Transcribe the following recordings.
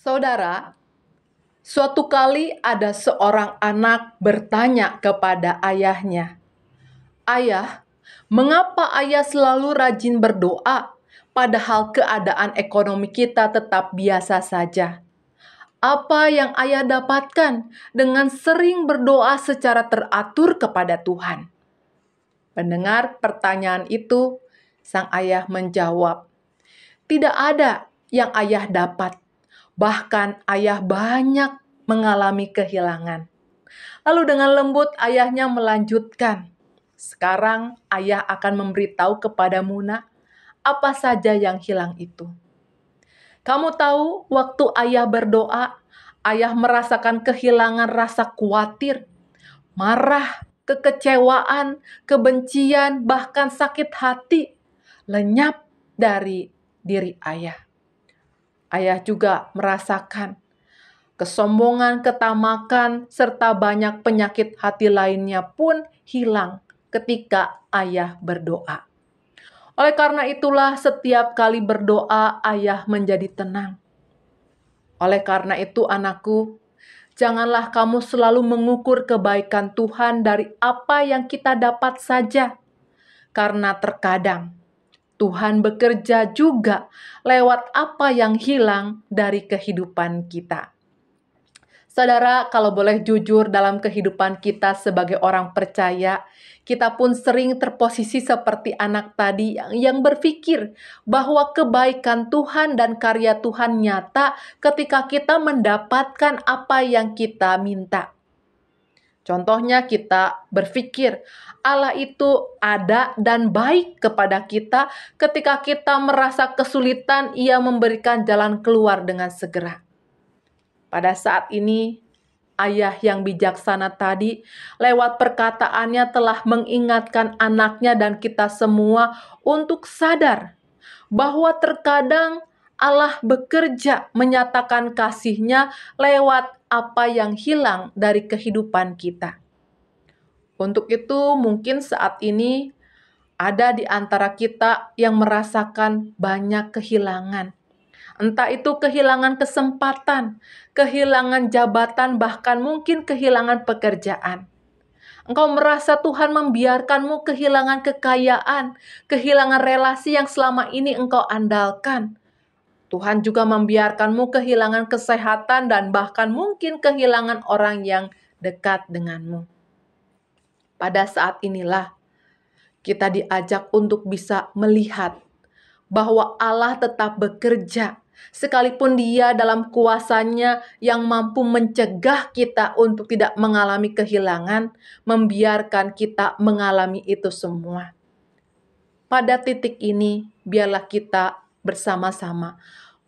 Saudara, suatu kali ada seorang anak bertanya kepada ayahnya, "Ayah, mengapa ayah selalu rajin berdoa, padahal keadaan ekonomi kita tetap biasa saja?" Apa yang ayah dapatkan dengan sering berdoa secara teratur kepada Tuhan? Mendengar pertanyaan itu, sang ayah menjawab, "Tidak ada yang ayah dapat, Bahkan ayah banyak mengalami kehilangan. Lalu dengan lembut ayahnya melanjutkan, "Sekarang ayah akan memberitahu kepada Muna apa saja yang hilang itu." Kamu tahu, waktu ayah berdoa, ayah merasakan kehilangan rasa khawatir, marah, kekecewaan, kebencian, bahkan sakit hati lenyap dari diri ayah. Ayah juga merasakan kesombongan, ketamakan, serta banyak penyakit hati lainnya pun hilang ketika ayah berdoa. Oleh karena itulah, setiap kali berdoa, ayah menjadi tenang. Oleh karena itu, anakku, janganlah kamu selalu mengukur kebaikan Tuhan dari apa yang kita dapat saja, karena terkadang Tuhan bekerja juga lewat apa yang hilang dari kehidupan kita. Saudara, kalau boleh jujur dalam kehidupan kita sebagai orang percaya, kita pun sering terposisi seperti anak tadi yang, yang berpikir bahwa kebaikan Tuhan dan karya Tuhan nyata ketika kita mendapatkan apa yang kita minta. Contohnya kita berpikir Allah itu ada dan baik kepada kita ketika kita merasa kesulitan ia memberikan jalan keluar dengan segera. Pada saat ini ayah yang bijaksana tadi lewat perkataannya telah mengingatkan anaknya dan kita semua untuk sadar bahwa terkadang Allah bekerja menyatakan kasihnya lewat apa yang hilang dari kehidupan kita. Untuk itu, mungkin saat ini ada di antara kita yang merasakan banyak kehilangan. Entah itu kehilangan kesempatan, kehilangan jabatan, bahkan mungkin kehilangan pekerjaan. Engkau merasa Tuhan membiarkanmu kehilangan kekayaan, kehilangan relasi yang selama ini engkau andalkan Tuhan juga membiarkanmu kehilangan kesehatan dan bahkan mungkin kehilangan orang yang dekat denganmu. Pada saat inilah kita diajak untuk bisa melihat bahwa Allah tetap bekerja, sekalipun Dia dalam kuasanya yang mampu mencegah kita untuk tidak mengalami kehilangan, membiarkan kita mengalami itu semua. Pada titik ini, biarlah kita bersama-sama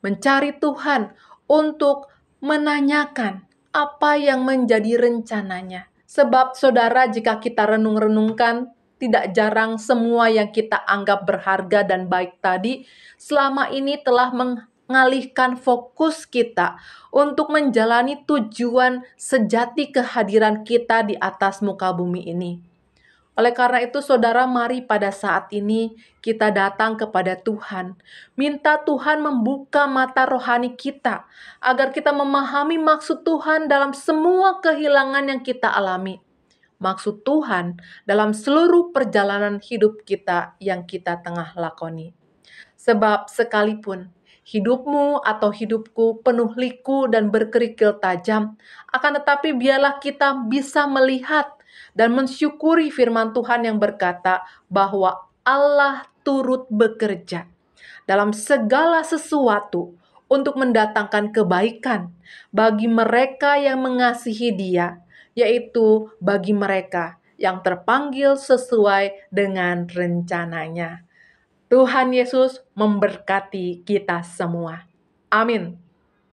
mencari Tuhan untuk menanyakan apa yang menjadi rencananya. Sebab saudara, jika kita renung-renungkan, tidak jarang semua yang kita anggap berharga dan baik tadi selama ini telah mengalihkan fokus kita untuk menjalani tujuan sejati kehadiran kita di atas muka bumi ini. Oleh karena itu, saudara, mari pada saat ini kita datang kepada Tuhan. Minta Tuhan membuka mata rohani kita agar kita memahami maksud Tuhan dalam semua kehilangan yang kita alami. Maksud Tuhan dalam seluruh perjalanan hidup kita yang kita tengah lakoni, sebab sekalipun hidupmu atau hidupku penuh liku dan berkerikil tajam. Akan tetapi biarlah kita bisa melihat dan mensyukuri firman Tuhan yang berkata bahwa Allah turut bekerja dalam segala sesuatu untuk mendatangkan kebaikan bagi mereka yang mengasihi Dia, yaitu bagi mereka yang terpanggil sesuai dengan rencananya. Tuhan Yesus memberkati kita semua. Amin.